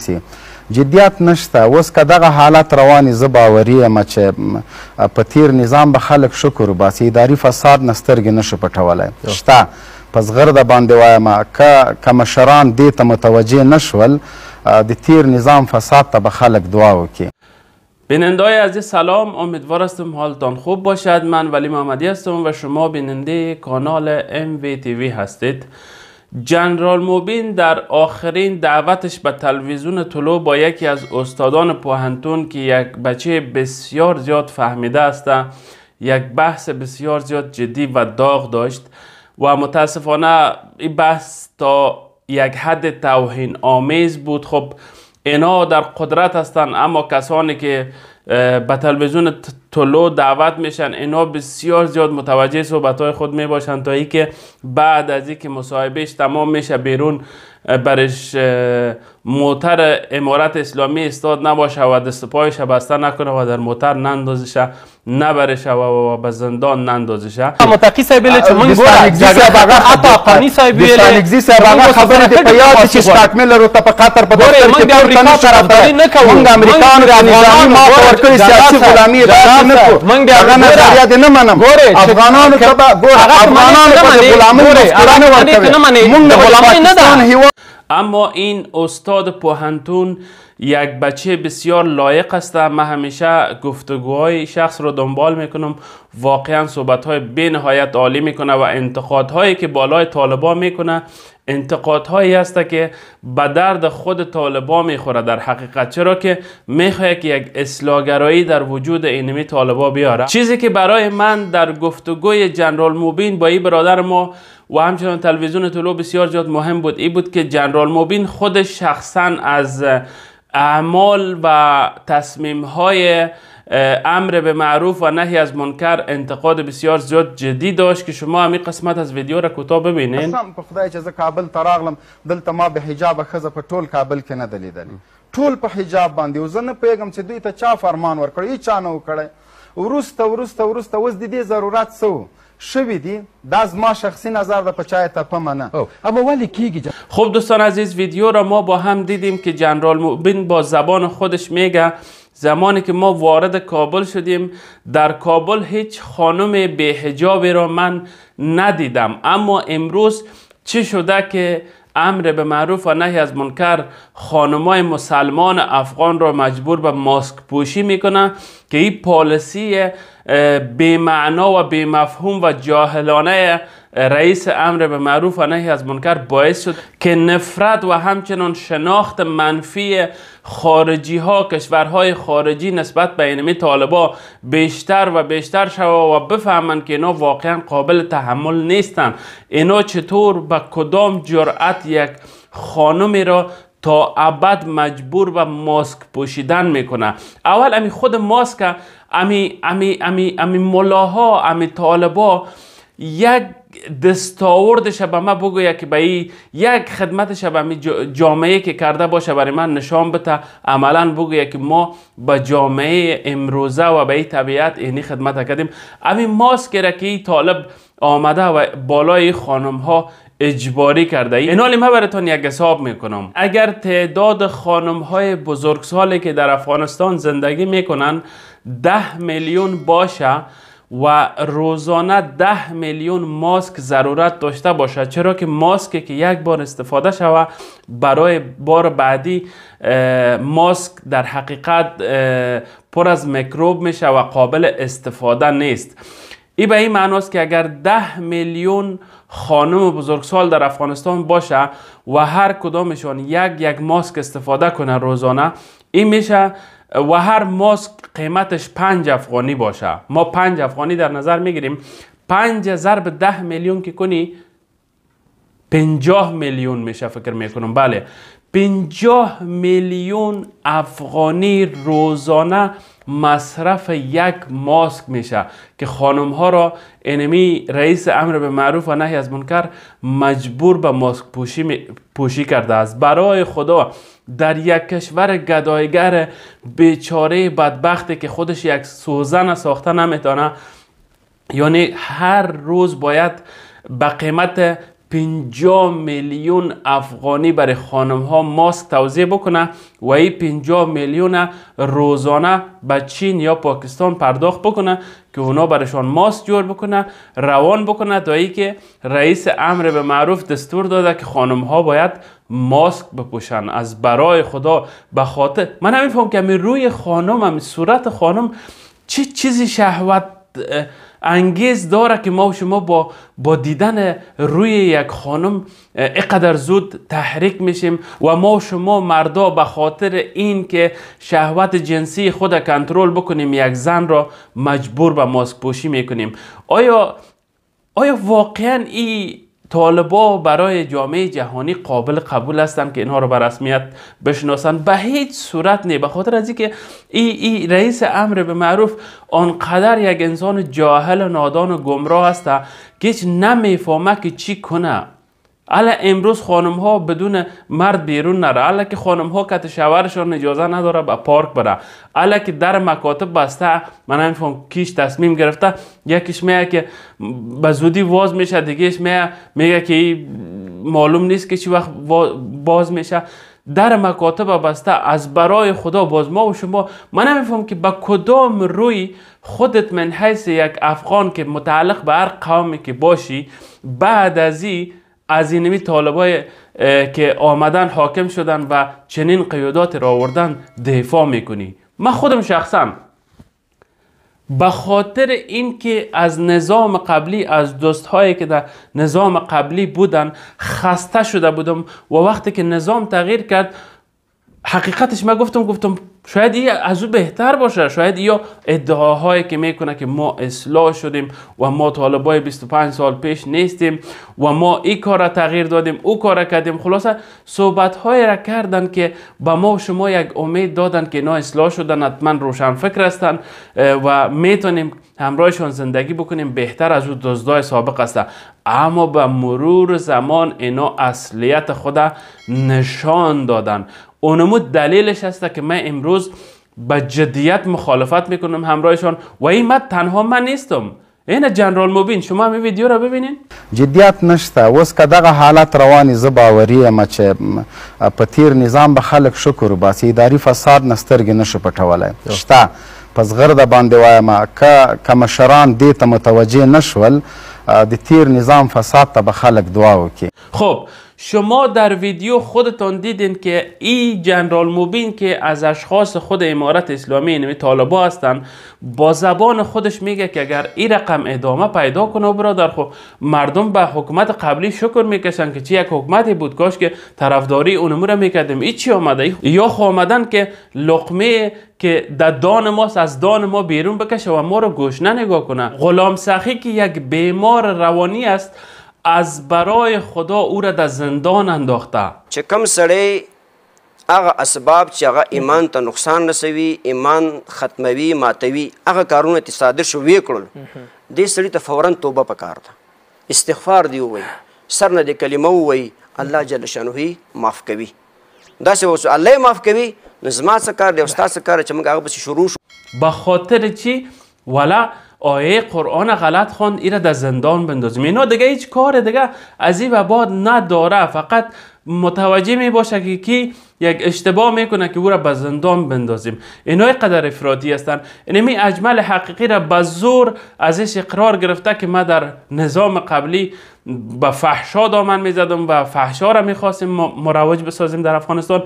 سي جدیات نشته اوس که دغه حالت روانې زه باوري یم چې په تیر نظام به خلک شکر وباسي اداري فساد نه سترګې نشو پټولی شته په زغرده باندې وایمه که که مشران دې ته متوجه نشول د تیر نظام فساد ته به خلک دعا وکړي بینندای عزیز سلام امیدوار هستم حالتان خوب باشد من ولی محمدی هستم و شما بیننده کانال ام وی تیوی هستید جنرال موبین در آخرین دعوتش به تلویزیون طلو با یکی از استادان پوهنتون که یک بچه بسیار زیاد فهمیده است یک بحث بسیار زیاد جدی و داغ داشت و متاسفانه این بحث تا یک حد توهین آمیز بود خب اینا در قدرت هستند اما کسانی که به تلویزیون لو دعوت میشن اینا بسیار زیاد متوجه صحبت های خود میباشن تا ای که بعد از که مصاحبهش تمام میشه بیرون برش موتر امارت اسلامی استاد نباشه و دستپایش پایش بسته نکنه و در موتر نندازشه نبرشه و به زندان نندازشه متقی صاحب ویل چې موږ ګوره حتی قانی صاحب ویل دستانګزي صاحب هغه خبرې دې په یاد چې تکمیل رو ته په قطر په دفتر کې پورته نه طرفداري نه کوو موږ امریکایان د نظامي ما په ورکړې سیاسي غلامي راځي نه کو موږ د هغه نظریه دې نه منم افغانانو ته به ګوره افغانانو ته غلامي نه ورکوي موږ غلامي نه ده اما این استاد پوهنتون یک بچه بسیار لایق است من همیشه گفتگوهای شخص رو دنبال میکنم واقعا صحبت های به عالی میکنه و هایی که بالای طالبا میکنه هایی هست که به درد خود طالبا میخوره در حقیقت چرا که میخواد که یک اصلاحگرایی در وجود اینمی طالبا بیاره چیزی که برای من در گفتگوی جنرال موبین با این برادر ما و همچنان تلویزیون طلو بسیار زیاد مهم بود این بود که جنرال موبین خودش شخصا از اعمال و تصمیم های امر به معروف و نهی از منکر انتقاد بسیار زیاد جدی داشت که شما همین قسمت از ویدیو را کوتاه ببینین قسم په خدای چې زه کابل ته راغلم دلته ما به حجاب ښځه په ټول کابل کې نه ده لیدلې ټول په حجاب باندې او زه نه پوهېږم چې دوی ته چا فرمان ورکړی چا نه وکړی وروسته وروسته وروسته اوس د دې ضرورت څه شوی دی داز ما شخصی نظر ده پچای تا تپمه اما ولی کیگی خب دوستان عزیز ویدیو را ما با هم دیدیم که جنرال مبین با زبان خودش میگه زمانی که ما وارد کابل شدیم در کابل هیچ خانم به هجابی را من ندیدم اما امروز چی شده که امر به معروف و نهی از منکر خانمای مسلمان افغان را مجبور به ماسک پوشی میکنه که این پالیسی به معنا و بی مفهوم و جاهلانه رئیس امر به معروف و نهی از منکر باعث شد که نفرت و همچنان شناخت منفی خارجی ها کشورهای خارجی نسبت به اینمی طالبا بیشتر و بیشتر شوه و بفهمند که اینا واقعا قابل تحمل نیستن اینا چطور به کدام جرأت یک خانمی را تا ابد مجبور به ماسک پوشیدن میکنه اول امی خود ماسک امی امی امی امی ملاها امی طالبا یک دستاوردش به ما بگو که به یک خدمتش به جامعه که کرده باشه برای من نشان بده عملا بگو که ما به جامعه امروزه و به طبیعت اینی خدمت کردیم امی ماست که که این طالب آمده و بالای خانم ها اجباری کرده این حالی من براتون یک حساب میکنم اگر تعداد خانم های سالی که در افغانستان زندگی میکنن ده میلیون باشه و روزانه ده میلیون ماسک ضرورت داشته باشد چرا که ماسکی که یک بار استفاده شوه برای بار بعدی ماسک در حقیقت پر از میکروب میشه و قابل استفاده نیست ای به این معناست که اگر ده میلیون خانم بزرگسال در افغانستان باشه و هر کدامشان یک یک ماسک استفاده کنه روزانه این میشه و هر ماسک قیمتش پنج افغانی باشه ما پنج افغانی در نظر میگیریم پنج ضرب ده میلیون که کنی پنجاه میلیون میشه فکر میکنم بله پنجاه میلیون افغانی روزانه مصرف یک ماسک میشه که خانم ها را انمی رئیس امر به معروف و نهی از منکر مجبور به ماسک پوشی, پوشی کرده است برای خدا در یک کشور گدایگر بیچاره بدبختی که خودش یک سوزن ساخته نمیتونه یعنی هر روز باید به قیمت 50 میلیون افغانی برای خانم ها ماسک توزیع بکنه و این 50 میلیون روزانه به چین یا پاکستان پرداخت بکنه که اونا برشان ماسک جور بکنه روان بکنه تا که رئیس امر به معروف دستور داده که خانم ها باید ماسک بپوشن از برای خدا به خاطر من نمیفهم که روی خانم هم صورت خانم چه چیزی شهوت انگیز داره که ما و شما با, با دیدن روی یک خانم اقدر زود تحریک میشیم و ما و شما مردا به خاطر این که شهوت جنسی خود کنترل بکنیم یک زن را مجبور به ماسک پوشی میکنیم آیا آیا واقعا این طالبا برای جامعه جهانی قابل قبول هستند که اینها رو به رسمیت بشناسند به هیچ صورت نه به خاطر از اینکه ای, رئیس امر به معروف آنقدر یک انسان جاهل نادان و گمراه است که هیچ نمیفهمه که چی کنه الا امروز خانم ها بدون مرد بیرون نره الا که خانم ها کت شوهرشان اجازه نداره به پارک بره الا که در مکاتب بسته من نمیفهم کیش تصمیم گرفته یکیش میگه که به زودی واز میشه دیگهش میگه میگه که معلوم نیست که چی وقت باز میشه در مکاتب بسته از برای خدا باز ما و شما من نمیفهم که به کدام روی خودت من حیث یک افغان که متعلق به هر قومی که باشی بعد ازی از اینمی طالبای که آمدن حاکم شدن و چنین قیودات را آوردن دفاع میکنی من خودم شخصم به خاطر اینکه از نظام قبلی از دوستهایی که در نظام قبلی بودن خسته شده بودم و وقتی که نظام تغییر کرد حقیقتش ما گفتم گفتم شاید ای از او بهتر باشه شاید یا ادعاهایی که میکنه که ما اصلاح شدیم و ما طالبای 25 سال پیش نیستیم و ما این کار را تغییر دادیم او کار را کردیم خلاصه صحبت های را کردن که به ما شما یک امید دادن که اینا اصلاح شدن حتما روشن فکر هستن و میتونیم همراهشان زندگی بکنیم بهتر از او دزدای سابق هستن اما به مرور زمان اینا اصلیت خود نشان دادن اونمو دلیلش هست که من امروز به جدیت مخالفت میکنم همراهشان و این من تنها من نیستم این جنرال مبین شما می ویدیو را ببینین جدیت نشته اوس که دغه حالت رواني زه باوري یم چې په تیر نظام به خلک شکر وباسي اداري فساد نه سترګې نشو پټولی شته په زغرده باندې وایم که که مشران دې ته متوجه نشول د تیر نظام فساد ته به خلک دعا وکړي خب شما در ویدیو خودتان دیدین که ای جنرال موبین که از اشخاص خود امارت اسلامی یعنی طالبا هستن با زبان خودش میگه که اگر این رقم ادامه پیدا کنه برادر خب مردم به حکومت قبلی شکر میکشن که چی یک حکومتی بود کاش که طرفداری اونم را میکردیم این چی آمده یا خو خب آمدن که لقمه که در دان ماست از دان ما بیرون بکشه و ما رو گوش نگاه کنه غلام سخی که یک بیمار روانی است از برای خدا او را در زندان انداخته چې کم سړی هغه اسباب چې هغه ایمان ته نقصان رسوي ایمان ختموي ماتوي هغه کارونه چې صادر شو وی کړل دې سړي ته فورا توبه پکار ده استغفار دی وای سر نه د کلمه وای الله جل شانه معاف کوي دا څه وسو الله معاف کوي نظم سکار دی استاد سکار چې موږ هغه به شروع شو به خاطر چې ولا آیه قرآن غلط خوند ایره در زندان بندازیم اینا دیگه هیچ کار دیگه از این و بعد نداره فقط متوجه می باشه که کی یک اشتباه میکنه که او را به زندان بندازیم اینا قدر افرادی هستن اینمی اجمل حقیقی را به زور ازش اقرار گرفته که ما در نظام قبلی به فحشا دامن میزدم و فحشا را خواستیم مروج بسازیم در افغانستان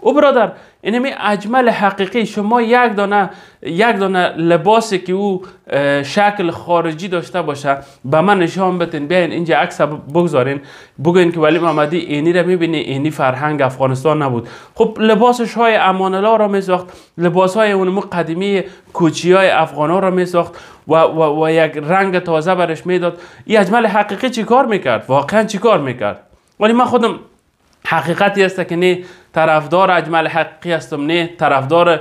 او برادر اینمی یعنی اجمل حقیقی شما یک دانه یک دانه لباسی که او شکل خارجی داشته باشه به من نشان بتین بیاین اینجا عکس بگذارین بگوین که ولی محمدی اینی را میبینی اینی فرهنگ افغانستان نبود خب لباسش های امان را میساخت لباس های اونمو قدیمی کوچی های افغان ها را میساخت و, و, و یک رنگ تازه برش میداد این اجمل حقیقی چیکار کار میکرد واقعا چی میکرد ولی من خودم حقیقتی است که نه طرفدار اجمل حقیقی هستم نه طرفدار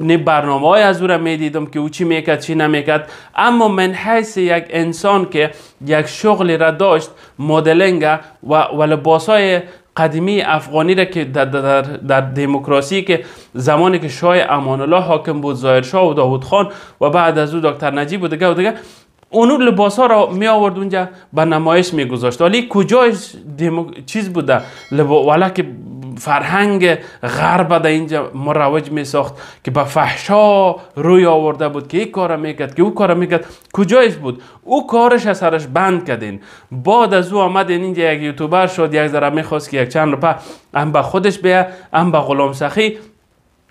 نه برنامه های از او را می دیدم که او چی میکرد چی نمیکرد اما من حیث یک انسان که یک شغل را داشت مدلنگ و, و لباس های قدیمی افغانی را که در, در, در دموکراسی که زمانی که شاه امان الله حاکم بود ظاهر شاه و داوود خان و بعد از او دکتر نجیب و دیگه و دیگه اونو لباس ها را می آورد اونجا به نمایش می گذاشت ولی کجایش چیز بوده لبا... که فرهنگ غرب ده اینجا مروج می ساخت که به فحشا روی آورده بود که این کار میکرد که او کار میکرد کجایش بود او کارش از سرش بند کردین بعد از او آمد اینجا یک یوتیوبر شد یک ذره میخواست که یک چند روپه هم به خودش بیا هم به غلام سخی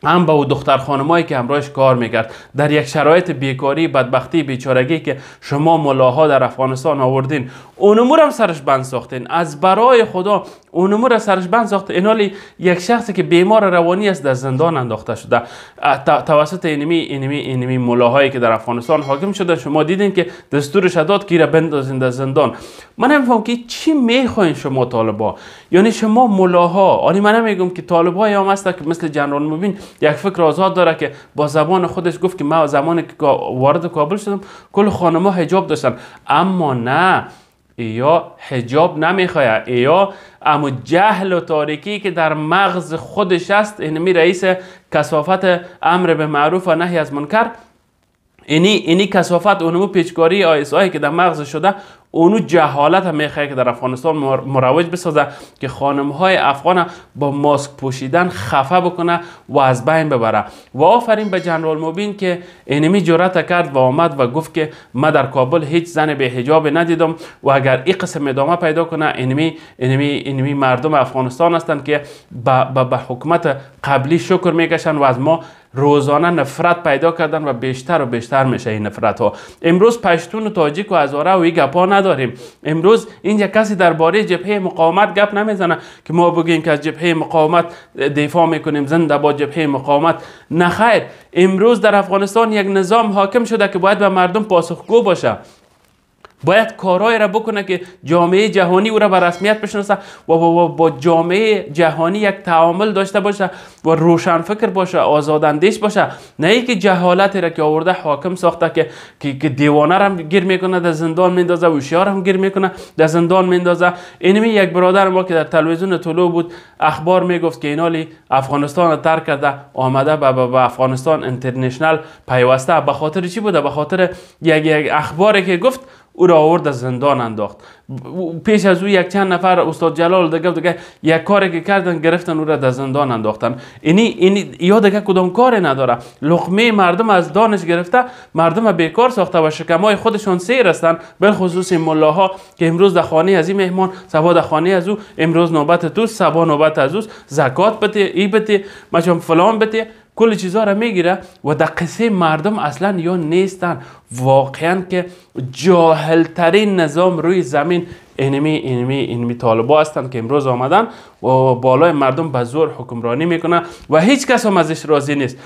هم به او دختر خانمایی که همراهش کار میکرد در یک شرایط بیکاری بدبختی بیچارگی که شما ملاها در افغانستان آوردین اونمور هم سرش بند ساختین از برای خدا اونمور سرش بند ساخت اینالی یک شخصی که بیمار روانی است در زندان انداخته شده توسط اینمی اینمی اینمی ملاهایی که در افغانستان حاکم شده شما دیدین که دستور شداد که را بندازین در زندان من نمیفهمم که چی میخواین شما طالبا یعنی شما ملاها آنی من میگم که طالبای هم هست که مثل جنرال مبین یک فکر آزاد داره که با زبان خودش گفت که من زمانی که وارد کابل شدم کل خانما حجاب داشتن اما نه یا حجاب نمیخوایه یا اما جهل و تاریکی که در مغز خودش است اینمی رئیس کسافت امر به معروف و نهی از منکر اینی اینی کسافت اونمو پیچکاری آیسایی که در مغز شده اونو جهالت هم که در افغانستان مروج بسازه که خانم های افغان با ماسک پوشیدن خفه بکنه و از بین ببره و آفرین به جنرال مبین که انمی جرات کرد و آمد و گفت که ما در کابل هیچ زن به حجاب ندیدم و اگر این قسم ادامه پیدا کنه انمی انمی انمی مردم افغانستان هستند که به حکومت قبلی شکر میکشن و از ما روزانه نفرت پیدا کردن و بیشتر و بیشتر میشه این نفرت ها امروز پشتون و تاجیک و هزاره و نداریم امروز این کسی درباره جبهه مقاومت گپ نمیزنه که ما بگیم که از جبهه مقاومت دفاع میکنیم زنده با جبهه مقاومت نخیر امروز در افغانستان یک نظام حاکم شده که باید به مردم پاسخگو باشه باید کارهایی را بکنه که جامعه جهانی او را به رسمیت بشناسه و با, جامعه جهانی یک تعامل داشته باشه و روشن فکر باشه آزاداندیش باشه نه اینکه جهالت را که آورده حاکم ساخته که که دیوانه را گیر میکنه در زندان میندازه و شیار هم گیر میکنه در زندان میندازه اینمی یک برادر ما که در تلویزیون طلوع بود اخبار میگفت که اینالی افغانستان را ترک کرده آمده به افغانستان اینترنشنال پیوسته به خاطر چی بوده به خاطر یک, یک اخباری که گفت او را آورد از زندان انداخت پیش از او یک چند نفر استاد جلال دیگه گفت یک کاری که کردن گرفتن او را در زندان انداختن اینی این یاد که کدام کاری نداره لقمه مردم از دانش گرفته مردم بیکار ساخته و شکمای خودشون سیر هستن خصوص این ملاها که امروز در خانه از این مهمان سبا در خانه از او امروز نوبت تو سبا نوبت از او زکات بده ای بده مثلا فلان بده کل چیزها را میگیره و در قصه مردم اصلا یا نیستن واقعا که جاهلترین نظام روی زمین انمی انمی انمی طالبا هستن که امروز آمدن و بالای مردم به زور حکمرانی میکنن و هیچ کس هم ازش راضی نیست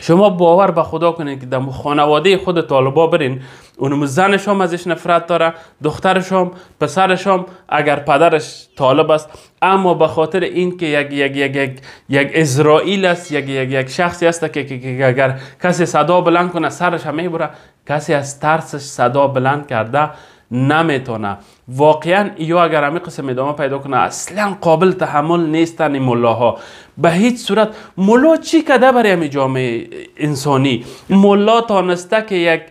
شما باور به خدا کنید که در خانواده خود طالبا برین اونم زنش هم ازش نفرت داره دخترش هم پسرش هم اگر پدرش طالب است اما به خاطر که یک یک یک یک یک اسرائیل است یک یک یک شخصی است که, اگر کسی صدا بلند کنه سرش هم بره کسی از ترسش صدا بلند کرده نمیتونه واقعا یا اگر همین قسم ادامه پیدا کنه اصلا قابل تحمل نیستن این ملاها به هیچ صورت ملا چی کده برای همی جامعه انسانی ملا تانسته که یک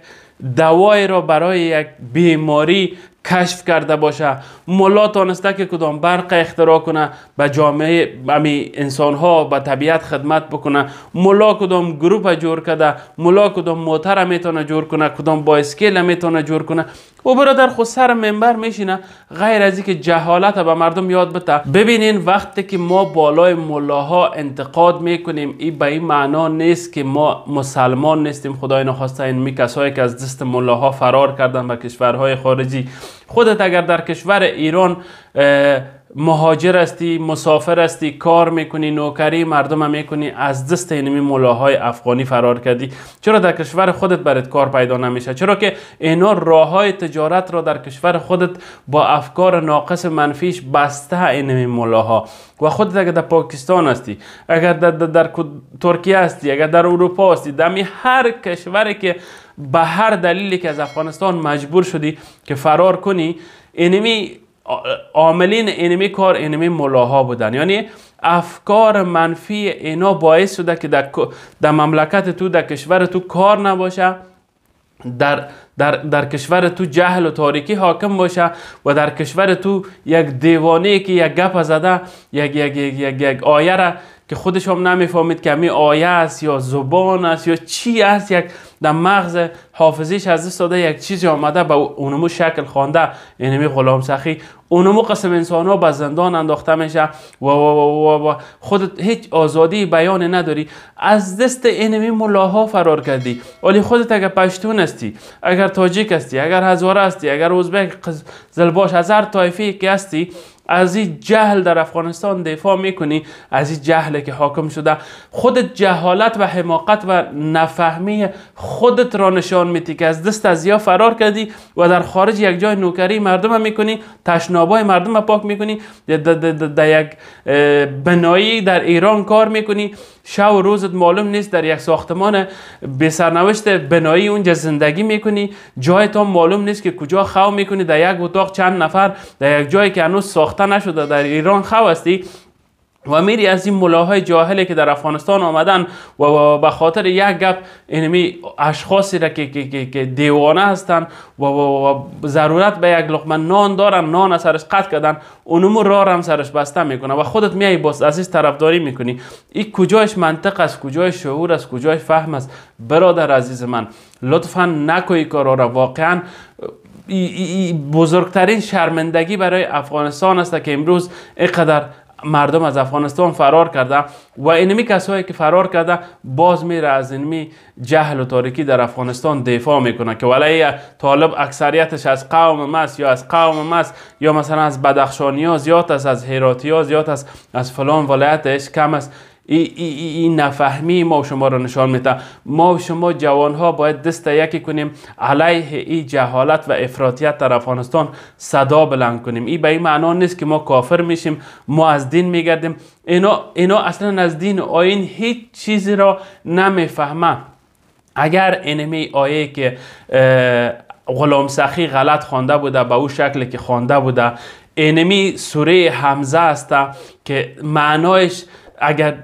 دوای را برای یک بیماری کشف کرده باشه ملا تانسته که کدام برق اختراع کنه به جامعه امی انسان ها به طبیعت خدمت بکنه ملا کدام گروپ جور کده ملا کدام موتر میتونه جور کنه کدام اسکیل میتونه جور کنه او برادر خود سر منبر میشینه غیر از اینکه جهالت به مردم یاد بده ببینین وقتی که ما بالای ملاها انتقاد میکنیم این به این معنا نیست که ما مسلمان نیستیم خدای نخواسته این می کسایی که از دست ملاها فرار کردن به کشورهای خارجی خودت اگر در کشور ایران مهاجر هستی مسافر هستی کار میکنی نوکری مردم هم میکنی از دست اینمی ملاهای افغانی فرار کردی چرا در کشور خودت برات کار پیدا نمیشه چرا که اینا راه های تجارت را در کشور خودت با افکار ناقص منفیش بسته اینمی ملاها و خودت اگر در پاکستان هستی اگر در, در, ترکیه هستی اگر در اروپا هستی در هر کشوری که به هر دلیلی که از افغانستان مجبور شدی که فرار کنی انمی عاملین اینمی کار اینمی ملاها بودن یعنی افکار منفی اینا باعث شده که در, مملکت تو در کشور تو کار نباشه در, در, در کشور تو جهل و تاریکی حاکم باشه و در کشور تو یک دیوانه که یک گپ زده یک, یک, یک, یک, یک آیه که خودش هم نمیفهمید که می آیه است یا زبان است یا چی است یک در مغز حافظیش از دست داده یک چیزی آمده به اونمو شکل خوانده اینمی غلام سخی اونمو قسم انسان ها به زندان انداخته میشه و و و و خودت هیچ آزادی بیان نداری از دست اینمی ملاها فرار کردی ولی خودت اگر پشتون هستی اگر تاجیک هستی اگر هزاره هستی اگر ازبک زلباش هزار تایفی که هستی از این جهل در افغانستان دفاع میکنی از این جهل که حاکم شده خودت جهالت و حماقت و نفهمی خودت را نشان میتی که از دست از یا فرار کردی و در خارج یک جای نوکری مردم میکنی تشنابای مردم پاک میکنی در یک بنایی در ایران کار میکنی شب و روزت معلوم نیست در یک ساختمان به سرنوشت بنایی اونجا زندگی میکنی جای تو معلوم نیست که کجا خو میکنی در یک اتاق چند نفر در یک جایی که هنوز ساخته نشده در ایران خو هستی و میری از این ملاهای جاهلی که در افغانستان آمدن و به خاطر یک گپ اینمی اشخاصی را که, که, دیوانه هستن و, ضرورت به یک لقمه نان دارن نان از سرش قطع کردن اونم را هم سرش بسته میکنه و خودت میای باز از این طرفداری میکنی این کجایش منطق است کجای شعور است کجای فهم است برادر عزیز من لطفا نکوی کارا را واقعا بزرگترین شرمندگی برای افغانستان است که امروز اینقدر مردم از افغانستان فرار کرده و اینمی کسایی که فرار کرده باز میره از اینمی جهل و تاریکی در افغانستان دفاع میکنه که ولی طالب اکثریتش از قوم ماست یا از قوم ماست یا مثلا از بدخشانی ها زیاد است از هیراتی ها زیاد است از فلان ولایتش کم است این ای ای نفهمی ما و شما را نشان میده ما و شما جوان ها باید دست یکی کنیم علیه این جهالت و افراطیت در افغانستان صدا بلند کنیم این به این معنا نیست که ما کافر میشیم ما از دین میگردیم اینا, اینا اصلا از دین آین هیچ چیزی را نمیفهمه اگر انمی آیه که غلام سخی غلط خوانده بوده به او شکل که خوانده بوده انمی سوره حمزه است که معنایش اگر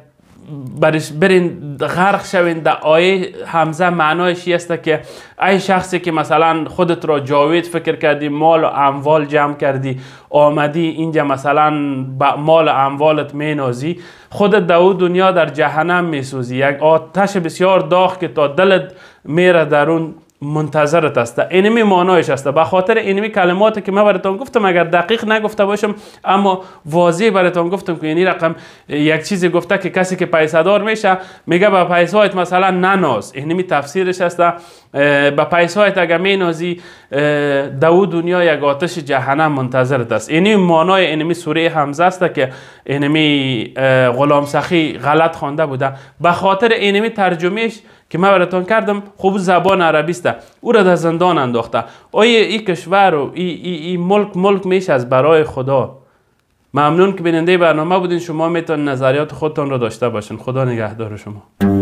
برش برین غرق شوین در آیه حمزه معنایش است که ای شخصی که مثلا خودت را جاوید فکر کردی مال و اموال جمع کردی آمدی اینجا مثلا مال و اموالت مینازی خودت در دنیا در جهنم میسوزی یک آتش بسیار داغ که تا دلت میره درون منتظرت است اینمی مانایش است به خاطر اینمی کلماتی که من براتون گفتم اگر دقیق نگفته باشم اما واضح براتون گفتم که یعنی رقم یک چیزی گفته که کسی که پیسه دار میشه میگه به پیسه هایت مثلا نناز اینمی تفسیرش است به پیسه هایت اگر مینازی دو دنیا یک آتش جهنم منتظرت است اینمی مانای اینمی سوره حمزه است که اینمی غلام سخی غلط خوانده بوده به خاطر اینمی ترجمهش که ما براتون کردم خوب زبان عربی است او را در زندان انداخته آیا این کشور و این ای ملک ملک میشه از برای خدا ممنون که بیننده برنامه بودین شما میتون نظریات خودتان را داشته باشین خدا نگهدار شما